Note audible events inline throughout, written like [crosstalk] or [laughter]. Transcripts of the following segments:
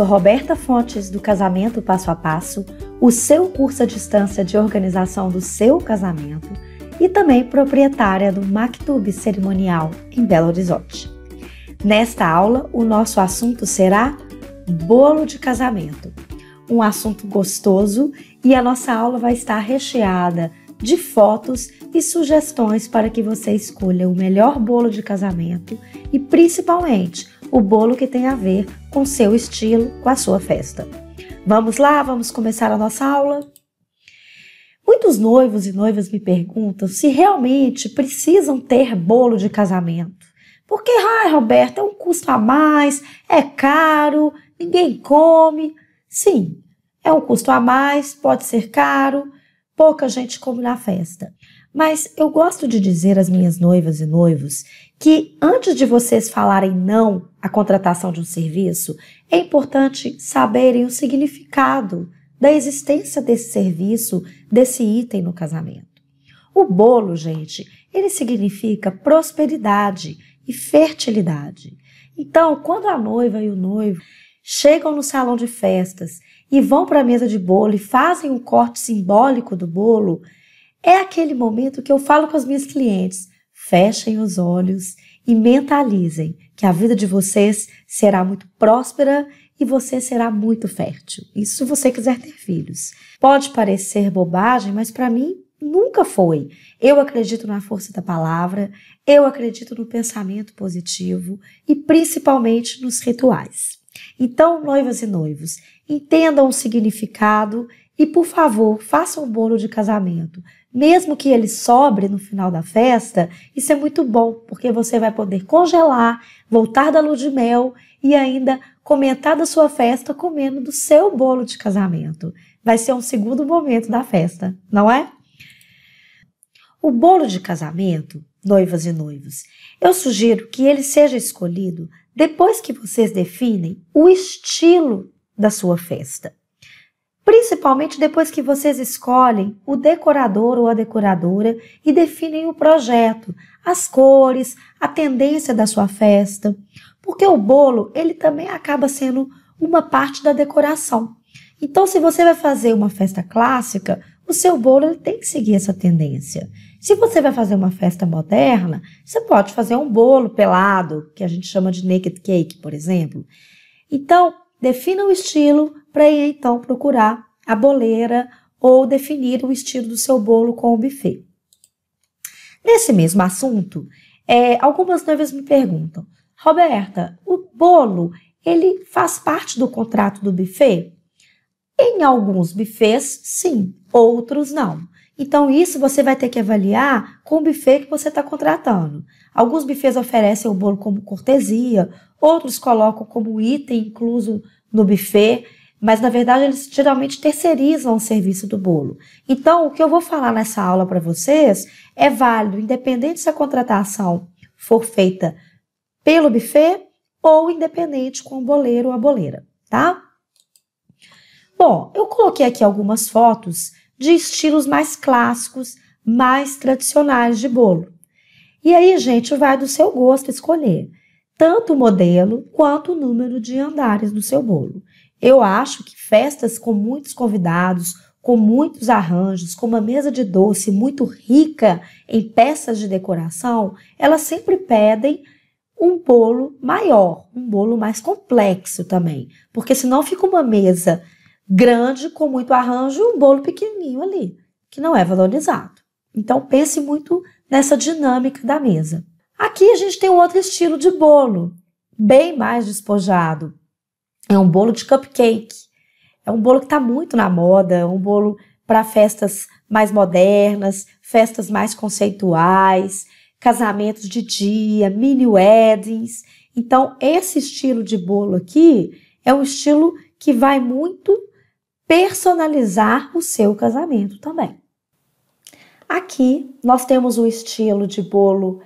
sou Roberta Fontes do Casamento Passo a Passo, o seu curso à distância de organização do seu casamento e também proprietária do Mactub Cerimonial em Belo Horizonte. Nesta aula, o nosso assunto será bolo de casamento. Um assunto gostoso e a nossa aula vai estar recheada de fotos e sugestões para que você escolha o melhor bolo de casamento e principalmente o bolo que tem a ver com seu estilo, com a sua festa. Vamos lá, vamos começar a nossa aula? Muitos noivos e noivas me perguntam se realmente precisam ter bolo de casamento. Porque, ai, Roberto, é um custo a mais, é caro, ninguém come. Sim, é um custo a mais, pode ser caro, pouca gente come na festa. Mas eu gosto de dizer às minhas noivas e noivos que antes de vocês falarem não à contratação de um serviço, é importante saberem o significado da existência desse serviço, desse item no casamento. O bolo, gente, ele significa prosperidade e fertilidade. Então, quando a noiva e o noivo chegam no salão de festas e vão para a mesa de bolo e fazem um corte simbólico do bolo, é aquele momento que eu falo com as minhas clientes: fechem os olhos e mentalizem que a vida de vocês será muito próspera e você será muito fértil. Isso se você quiser ter filhos. Pode parecer bobagem, mas para mim nunca foi. Eu acredito na força da palavra, eu acredito no pensamento positivo e principalmente nos rituais. Então, noivas e noivos, entendam o significado e, por favor, façam um bolo de casamento. Mesmo que ele sobre no final da festa, isso é muito bom, porque você vai poder congelar, voltar da lua de mel e ainda comentar da sua festa comendo do seu bolo de casamento. Vai ser um segundo momento da festa, não é? O bolo de casamento, noivas e noivos, eu sugiro que ele seja escolhido depois que vocês definem o estilo da sua festa. Principalmente depois que vocês escolhem o decorador ou a decoradora e definem o projeto, as cores, a tendência da sua festa, porque o bolo ele também acaba sendo uma parte da decoração. Então, se você vai fazer uma festa clássica, o seu bolo ele tem que seguir essa tendência. Se você vai fazer uma festa moderna, você pode fazer um bolo pelado, que a gente chama de naked cake, por exemplo. Então, Defina o estilo para então procurar a boleira ou definir o estilo do seu bolo com o buffet. Nesse mesmo assunto, é, algumas noivas me perguntam, Roberta, o bolo ele faz parte do contrato do buffet? Em alguns buffets, sim, outros não. Então, isso você vai ter que avaliar com o buffet que você está contratando. Alguns buffets oferecem o bolo como cortesia, outros colocam como item incluso no buffet, mas na verdade eles geralmente terceirizam o serviço do bolo. Então, o que eu vou falar nessa aula para vocês é válido, independente se a contratação for feita pelo buffet ou independente com o boleiro ou a boleira, tá? Bom, eu coloquei aqui algumas fotos de estilos mais clássicos, mais tradicionais de bolo. E aí, gente, vai do seu gosto escolher tanto o modelo quanto o número de andares do seu bolo. Eu acho que festas com muitos convidados, com muitos arranjos, com uma mesa de doce muito rica em peças de decoração, elas sempre pedem um bolo maior, um bolo mais complexo também, porque senão fica uma mesa grande, com muito arranjo, e um bolo pequenininho ali, que não é valorizado. Então, pense muito nessa dinâmica da mesa. Aqui a gente tem um outro estilo de bolo, bem mais despojado. É um bolo de cupcake. É um bolo que está muito na moda, é um bolo para festas mais modernas, festas mais conceituais, casamentos de dia, mini weddings. Então, esse estilo de bolo aqui é um estilo que vai muito personalizar o seu casamento também. Aqui nós temos o estilo de bolo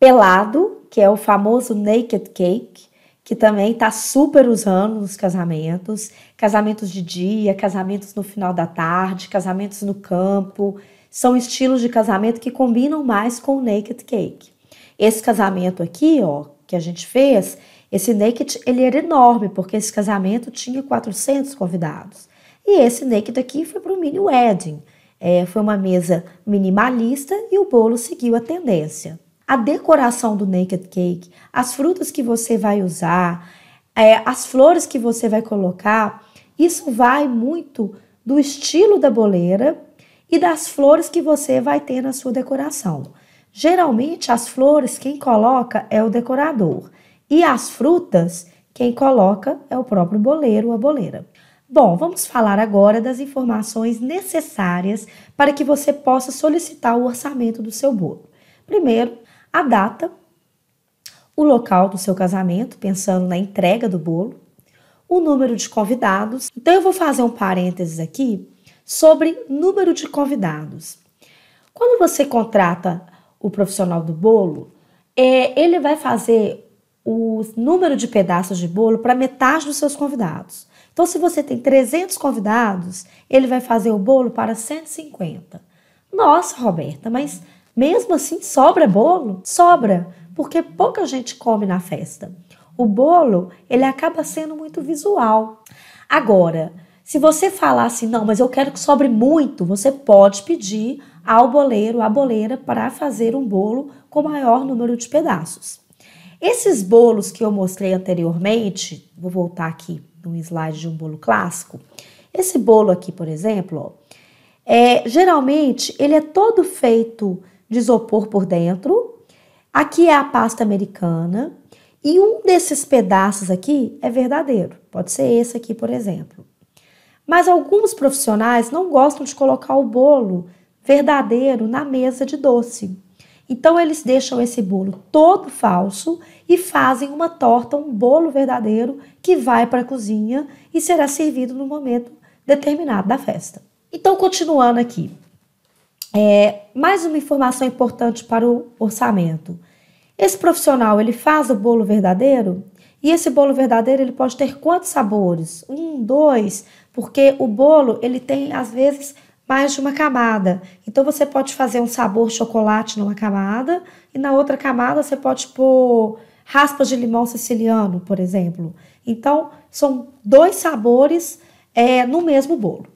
pelado, que é o famoso naked cake, que também está super usando nos casamentos, casamentos de dia, casamentos no final da tarde, casamentos no campo, são estilos de casamento que combinam mais com o naked cake. Esse casamento aqui, ó, que a gente fez, esse naked ele era enorme porque esse casamento tinha 400 convidados. E esse naked aqui foi para o mini wedding. É, foi uma mesa minimalista e o bolo seguiu a tendência. A decoração do naked cake, as frutas que você vai usar, é, as flores que você vai colocar, isso vai muito do estilo da boleira e das flores que você vai ter na sua decoração. Geralmente, as flores quem coloca é o decorador e as frutas quem coloca é o próprio boleiro ou a boleira. Bom, vamos falar agora das informações necessárias para que você possa solicitar o orçamento do seu bolo. Primeiro, a data, o local do seu casamento, pensando na entrega do bolo, o número de convidados. Então, eu vou fazer um parênteses aqui sobre número de convidados. Quando você contrata o profissional do bolo, é, ele vai fazer o número de pedaços de bolo para metade dos seus convidados. Então, se você tem 300 convidados, ele vai fazer o bolo para 150. Nossa, Roberta, mas mesmo assim sobra bolo? Sobra, porque pouca gente come na festa. O bolo, ele acaba sendo muito visual. Agora, se você falar assim, não, mas eu quero que sobre muito, você pode pedir ao boleiro, à boleira, para fazer um bolo com maior número de pedaços. Esses bolos que eu mostrei anteriormente, vou voltar aqui no slide de um bolo clássico. Esse bolo aqui, por exemplo, ó, é, geralmente ele é todo feito de isopor por dentro. Aqui é a pasta americana. E um desses pedaços aqui é verdadeiro. Pode ser esse aqui, por exemplo. Mas alguns profissionais não gostam de colocar o bolo verdadeiro na mesa de doce. Então eles deixam esse bolo todo falso e fazem uma torta, um bolo verdadeiro que vai para a cozinha e será servido no momento determinado da festa. Então, continuando aqui, é, mais uma informação importante para o orçamento. Esse profissional ele faz o bolo verdadeiro e esse bolo verdadeiro ele pode ter quantos sabores? Um, dois, porque o bolo ele tem às vezes mais de uma camada. Então você pode fazer um sabor chocolate numa camada e na outra camada você pode pôr raspas de limão siciliano, por exemplo. Então são dois sabores é, no mesmo bolo.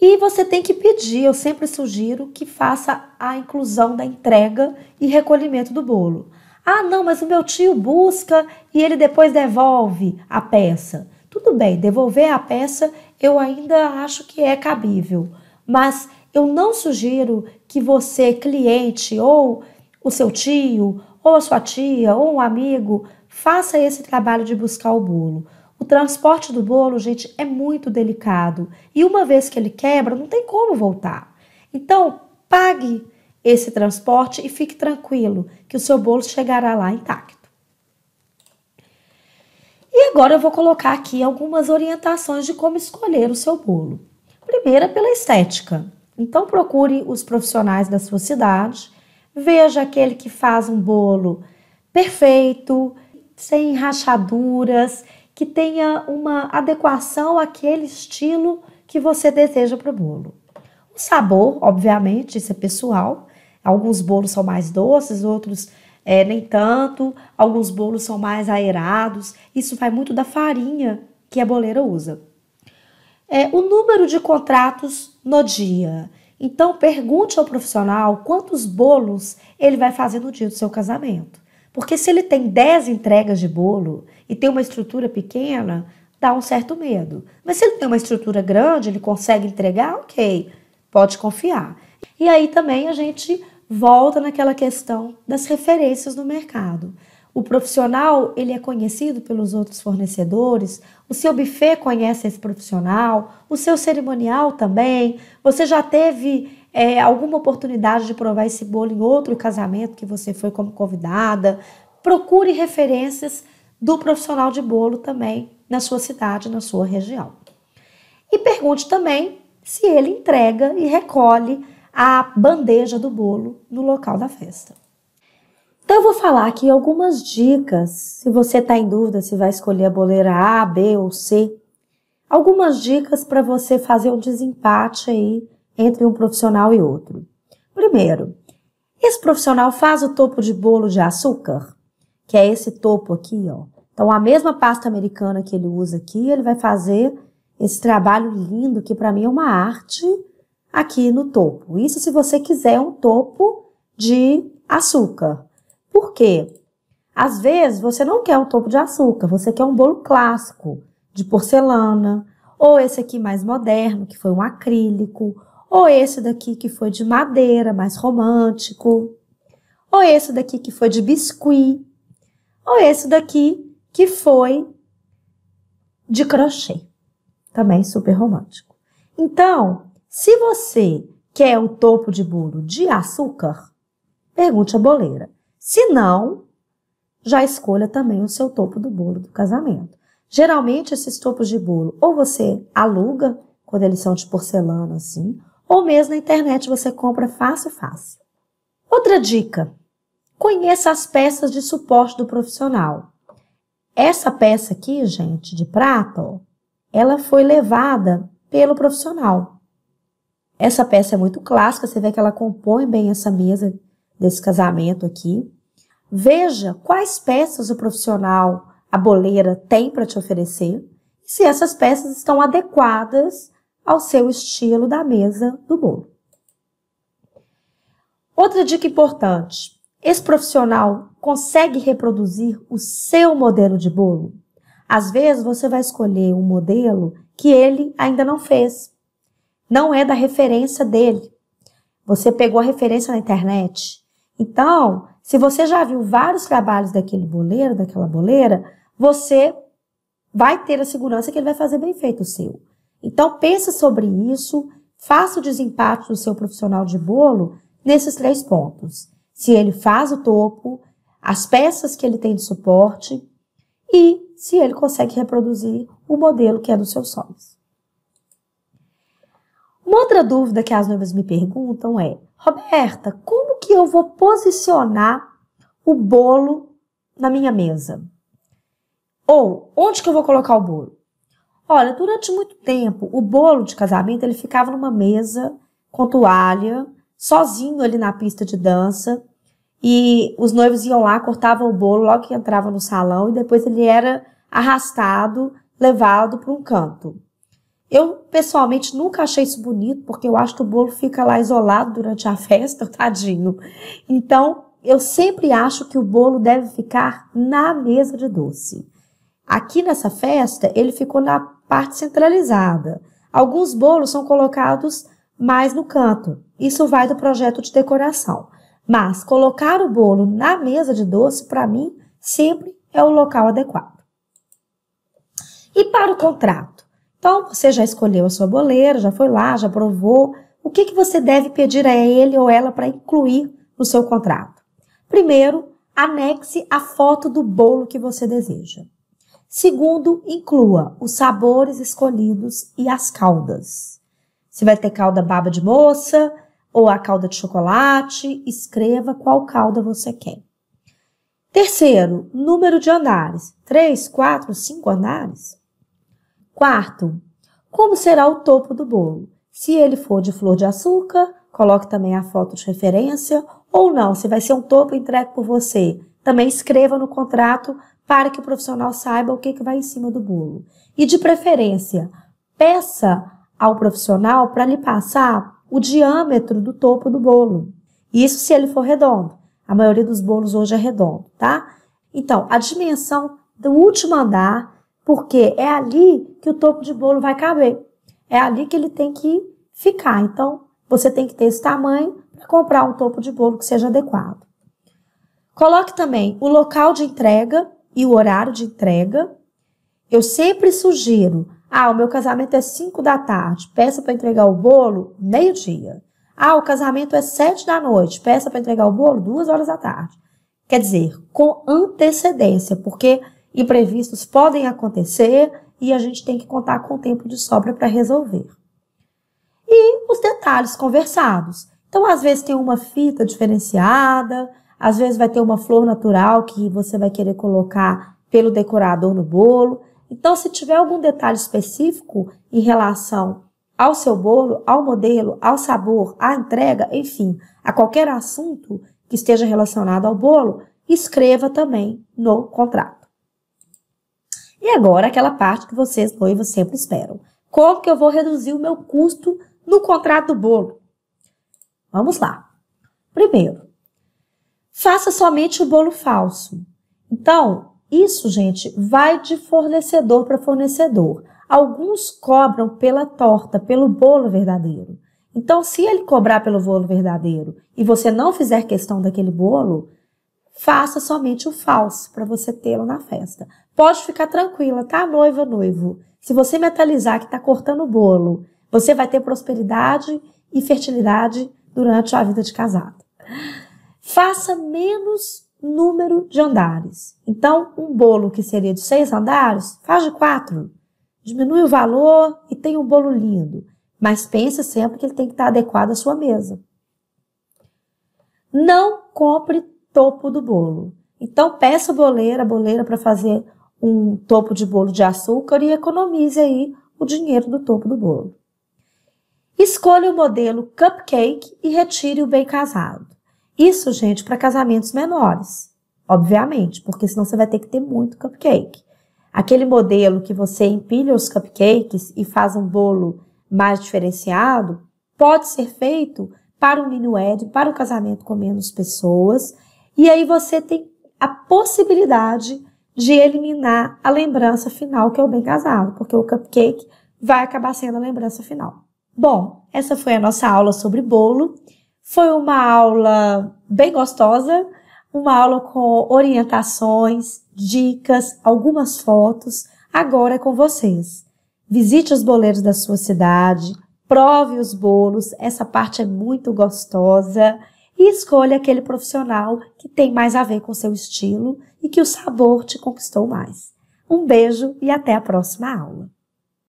E você tem que pedir, eu sempre sugiro que faça a inclusão da entrega e recolhimento do bolo. Ah, não, mas o meu tio busca e ele depois devolve a peça. Tudo bem, devolver a peça eu ainda acho que é cabível, mas eu não sugiro que você, cliente, ou o seu tio, ou a sua tia, ou um amigo, faça esse trabalho de buscar o bolo. O transporte do bolo, gente, é muito delicado e uma vez que ele quebra, não tem como voltar. Então, pague esse transporte e fique tranquilo que o seu bolo chegará lá intacto. E agora eu vou colocar aqui algumas orientações de como escolher o seu bolo. Primeira, pela estética. Então, procure os profissionais da sua cidade, veja aquele que faz um bolo perfeito, sem rachaduras, que tenha uma adequação àquele estilo que você deseja para o bolo. O sabor, obviamente, isso é pessoal. Alguns bolos são mais doces, outros é, nem tanto, alguns bolos são mais aerados, isso vai muito da farinha que a boleira usa. É, o número de contratos no dia. Então, pergunte ao profissional quantos bolos ele vai fazer no dia do seu casamento. Porque se ele tem 10 entregas de bolo e tem uma estrutura pequena, dá um certo medo. Mas se ele tem uma estrutura grande, ele consegue entregar, ok, pode confiar. E aí também a gente volta naquela questão das referências do mercado. O profissional, ele é conhecido pelos outros fornecedores, o seu buffet conhece esse profissional, o seu cerimonial também. Você já teve é, alguma oportunidade de provar esse bolo em outro casamento que você foi como convidada? Procure referências do profissional de bolo também na sua cidade, na sua região. E pergunte também se ele entrega e recolhe a bandeja do bolo no local da festa. Então eu vou falar aqui algumas dicas, se você está em dúvida se vai escolher a boleira A, B ou C, algumas dicas para você fazer um desempate aí entre um profissional e outro. Primeiro, esse profissional faz o topo de bolo de açúcar, que é esse topo aqui, ó. Então a mesma pasta americana que ele usa aqui, ele vai fazer esse trabalho lindo que para mim é uma arte aqui no topo. Isso se você quiser um topo de açúcar. Por quê? Às vezes você não quer um topo de açúcar, você quer um bolo clássico de porcelana, ou esse aqui mais moderno, que foi um acrílico, ou esse daqui que foi de madeira, mais romântico, ou esse daqui que foi de biscuit, ou esse daqui que foi de crochê, também super romântico. Então, se você quer o topo de bolo de açúcar, pergunte a boleira. Se não, já escolha também o seu topo do bolo do casamento. Geralmente, esses topos de bolo ou você aluga, quando eles são de porcelana assim, ou mesmo na internet você compra fácil, fácil. Outra dica: conheça as peças de suporte do profissional. Essa peça aqui, gente, de prata, ó, ela foi levada pelo profissional. Essa peça é muito clássica, você vê que ela compõe bem essa mesa desse casamento aqui. Veja quais peças o profissional, a boleira, tem para te oferecer e se essas peças estão adequadas ao seu estilo da mesa do bolo. Outra dica importante: esse profissional consegue reproduzir o seu modelo de bolo? Às vezes você vai escolher um modelo que ele ainda não fez, não é da referência dele. Você pegou a referência na internet. Então, se você já viu vários trabalhos daquele boleiro, daquela boleira, você vai ter a segurança que ele vai fazer bem feito o seu. Então, pense sobre isso, faça o desempate do seu profissional de bolo nesses três pontos. Se ele faz o topo, as peças que ele tem de suporte e se ele consegue reproduzir o modelo que é dos seus sonhos. Uma outra dúvida que as noivas me perguntam é: Roberta, como que eu vou posicionar o bolo na minha mesa? Ou onde que eu vou colocar o bolo? Olha, durante muito tempo, o bolo de casamento ele ficava numa mesa com toalha, sozinho ali na pista de dança, e os noivos iam lá, cortavam o bolo logo que entrava no salão e depois ele era arrastado, levado para um canto. Eu, pessoalmente, nunca achei isso bonito, porque eu acho que o bolo fica lá isolado durante a [laughs] festa, tadinho. Então, eu sempre acho que o bolo deve ficar na mesa de doce. Aqui nessa festa, ele ficou na parte centralizada. Alguns bolos são colocados mais no canto. Isso vai do projeto de decoração. Mas colocar o bolo na mesa de doce, para mim, sempre é o local adequado. E para o contrato? Então, você já escolheu a sua boleira, já foi lá, já provou. O que, que você deve pedir a ele ou ela para incluir no seu contrato? Primeiro, anexe a foto do bolo que você deseja. Segundo, inclua os sabores escolhidos e as caldas. Se vai ter calda baba de moça ou a calda de chocolate, escreva qual calda você quer. Terceiro, número de andares. Três, quatro, cinco andares. Quarto, como será o topo do bolo? Se ele for de flor de açúcar, coloque também a foto de referência, ou não, se vai ser um topo entregue por você. Também escreva no contrato para que o profissional saiba o que, que vai em cima do bolo. E de preferência, peça ao profissional para lhe passar o diâmetro do topo do bolo. Isso se ele for redondo. A maioria dos bolos hoje é redondo, tá? Então, a dimensão do último andar porque é ali que o topo de bolo vai caber. É ali que ele tem que ficar. Então, você tem que ter esse tamanho para comprar um topo de bolo que seja adequado. Coloque também o local de entrega e o horário de entrega. Eu sempre sugiro: ah, o meu casamento é 5 da tarde, peça para entregar o bolo meio-dia. Ah, o casamento é 7 da noite, peça para entregar o bolo 2 horas da tarde. Quer dizer, com antecedência, porque imprevistos podem acontecer e a gente tem que contar com tempo de sobra para resolver. E os detalhes conversados. Então, às vezes tem uma fita diferenciada, às vezes vai ter uma flor natural que você vai querer colocar pelo decorador no bolo. Então, se tiver algum detalhe específico em relação ao seu bolo, ao modelo, ao sabor, à entrega, enfim, a qualquer assunto que esteja relacionado ao bolo, escreva também no contrato. E agora aquela parte que vocês noivos sempre esperam. Como que eu vou reduzir o meu custo no contrato do bolo? Vamos lá. Primeiro, faça somente o bolo falso. Então, isso, gente, vai de fornecedor para fornecedor. Alguns cobram pela torta, pelo bolo verdadeiro. Então, se ele cobrar pelo bolo verdadeiro e você não fizer questão daquele bolo, faça somente o falso para você tê-lo na festa. Pode ficar tranquila, tá, noiva, noivo? Se você metalizar que está cortando o bolo, você vai ter prosperidade e fertilidade durante a vida de casado. Faça menos número de andares. Então, um bolo que seria de seis andares, faz de quatro. Diminui o valor e tem um bolo lindo. Mas pense sempre que ele tem que estar tá adequado à sua mesa. Não compre topo do bolo. Então, peça a boleira, a boleira para fazer um topo de bolo de açúcar e economize aí o dinheiro do topo do bolo. Escolha o modelo cupcake e retire o bem casado. Isso, gente, para casamentos menores, obviamente, porque senão você vai ter que ter muito cupcake. Aquele modelo que você empilha os cupcakes e faz um bolo mais diferenciado pode ser feito para um mini wedding, para um casamento com menos pessoas, e aí você tem a possibilidade de eliminar a lembrança final, que é o bem casado, porque o cupcake vai acabar sendo a lembrança final. Bom, essa foi a nossa aula sobre bolo. Foi uma aula bem gostosa, uma aula com orientações, dicas, algumas fotos. Agora é com vocês. Visite os boleiros da sua cidade, prove os bolos, essa parte é muito gostosa e escolha aquele profissional que tem mais a ver com seu estilo e que o sabor te conquistou mais. Um beijo e até a próxima aula!